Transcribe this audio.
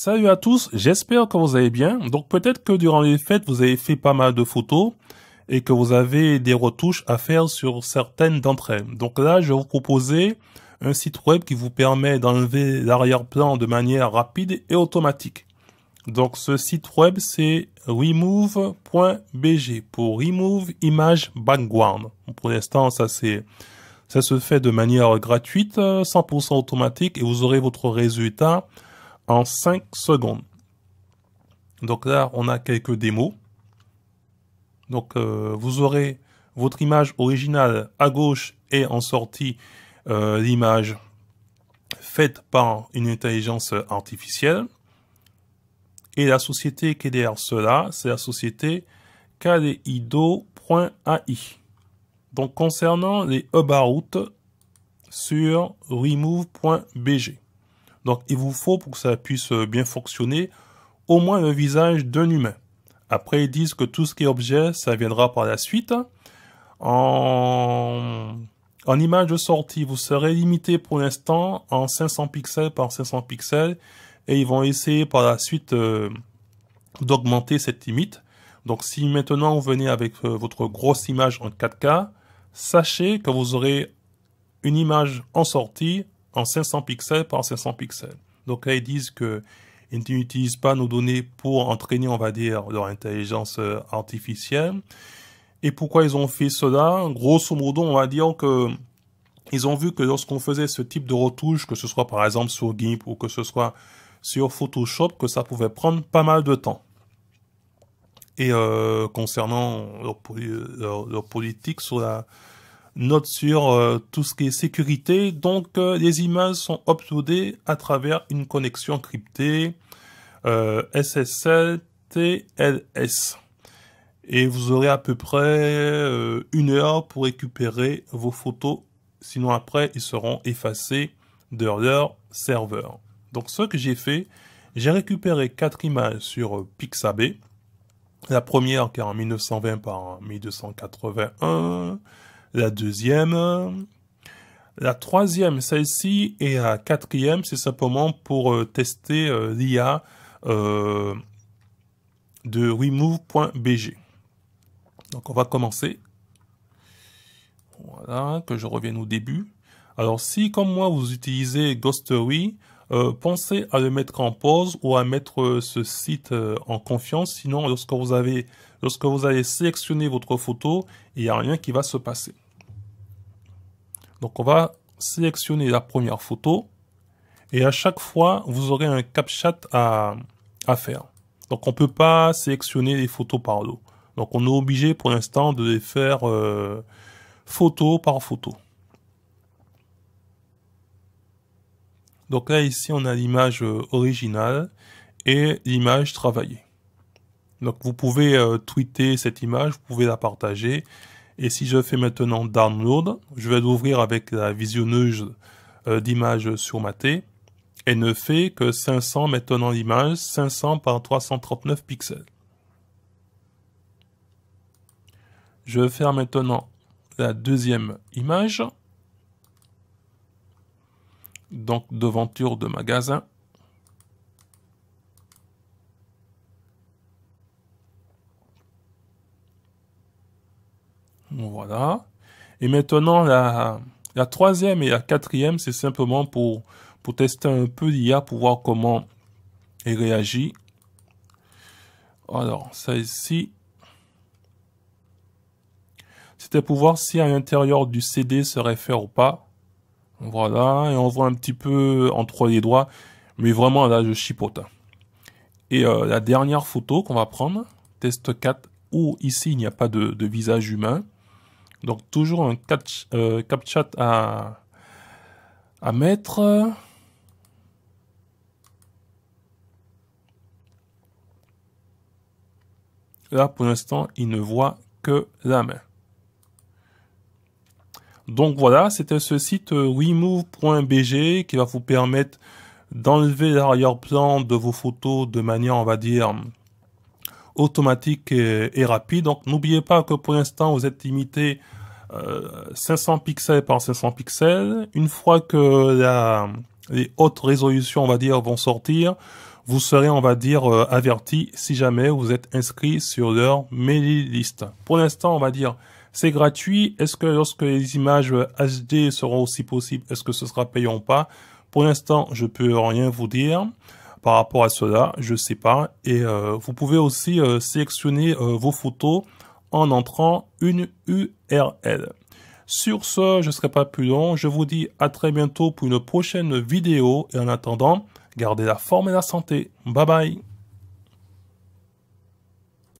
Salut à tous, j'espère que vous allez bien. Donc peut-être que durant les fêtes, vous avez fait pas mal de photos et que vous avez des retouches à faire sur certaines d'entre elles. Donc là, je vais vous proposer un site web qui vous permet d'enlever l'arrière-plan de manière rapide et automatique. Donc ce site web, c'est remove.bg pour remove image background. Pour l'instant, ça c'est ça se fait de manière gratuite, 100% automatique et vous aurez votre résultat en 5 secondes. Donc là, on a quelques démos. Donc euh, vous aurez votre image originale à gauche et en sortie euh, l'image faite par une intelligence artificielle. Et la société qui est derrière cela, c'est la société kaleido.ai. Donc concernant les hub à sur remove.bg. Donc il vous faut, pour que ça puisse euh, bien fonctionner, au moins le visage d'un humain. Après, ils disent que tout ce qui est objet, ça viendra par la suite. En, image de sortie, vous serez limité pour l'instant en 500 pixels par 500 pixels. Et ils vont essayer par la suite euh, d'augmenter cette limite. Donc si maintenant vous venez avec euh, votre grosse image en 4K, sachez que vous aurez une image en sortie en 500 pixels par 500 pixels. Donc là, ils disent que ils n'utilisent pas nos données pour entraîner, on va dire, leur intelligence euh, artificielle. Et pourquoi ils ont fait cela Grosso modo, on va dire que ils ont vu que lorsqu'on faisait ce type de retouche, que ce soit par exemple sur GIMP ou que ce soit sur Photoshop, que ça pouvait prendre pas mal de temps. Et euh, concernant leur, politique sur la note sur euh, tout ce qui est sécurité. Donc euh, les images sont uploadées à travers une connexion cryptée euh, SSL TLS. Et vous aurez à peu près une heure pour récupérer vos photos. Sinon après, ils seront effacés de leur serveur. Donc ce que j'ai fait, j'ai récupéré quatre images sur Pixabay. La première qui est en 1920 par 1281 la deuxième. La troisième, celle-ci, et la quatrième, c'est simplement pour euh, tester euh, l'IA euh, de remove.bg. Donc on va commencer. Voilà, que je revienne au début. Alors si, comme moi, vous utilisez Ghostory... Euh, pensez à le mettre en pause ou à mettre euh, ce site euh, en confiance. Sinon, lorsque vous, avez, lorsque vous allez sélectionner votre photo, il n'y a rien qui va se passer. Donc, on va sélectionner la première photo. Et à chaque fois, vous aurez un CapChat à, à faire. Donc, on ne peut pas sélectionner les photos par l'eau. Donc, on est obligé pour l'instant de les faire photo par photo. Donc là, ici, on a l'image euh, originale et l'image travaillée. Donc vous pouvez euh, tweeter cette image, vous pouvez la partager. Et si je fais maintenant download, je vais l'ouvrir avec la visionneuse euh, d'image sur ma T. Elle ne fait que 500 maintenant l'image, 500 par 339 pixels. Je vais faire maintenant la deuxième image donc devanture de magasin. Voilà. Et maintenant, la, troisième et la quatrième, c'est simplement pour, pour tester un peu l'IA, pour voir comment elle réagit. Alors, ça ici, c'était pour voir si à l'intérieur du CD se réfère ou pas. Voilà, et on voit un petit peu entre les doigts, mais vraiment là je chipote. Et euh, la dernière photo qu'on va prendre, test 4, où ici il n'y a pas de, visage humain. Donc toujours un catch, euh, captchat à, à mettre. Là pour l'instant il ne voit que la main. Donc voilà, c'était ce site remove.bg euh, qui va vous permettre d'enlever l'arrière-plan de vos photos de manière, on va dire, automatique et, rapide. Donc n'oubliez pas que pour l'instant, vous êtes limité 500 euh, pixels par 500 pixels. Une fois que la, les hautes résolutions, on va dire, vont sortir, vous serez, on va dire, euh, averti si jamais vous êtes inscrit sur leur mailing list. Pour l'instant, on va dire, c'est gratuit. Est-ce que lorsque les images HD seront aussi possibles, est-ce que ce sera payant ou pas Pour l'instant, je peux rien vous dire par rapport à cela, je ne sais pas. Et euh, vous pouvez aussi euh, sélectionner euh, vos photos en entrant une URL. Sur ce, je ne serai pas plus long. Je vous dis à très bientôt pour une prochaine vidéo. Et en attendant, gardez la forme et la santé. Bye bye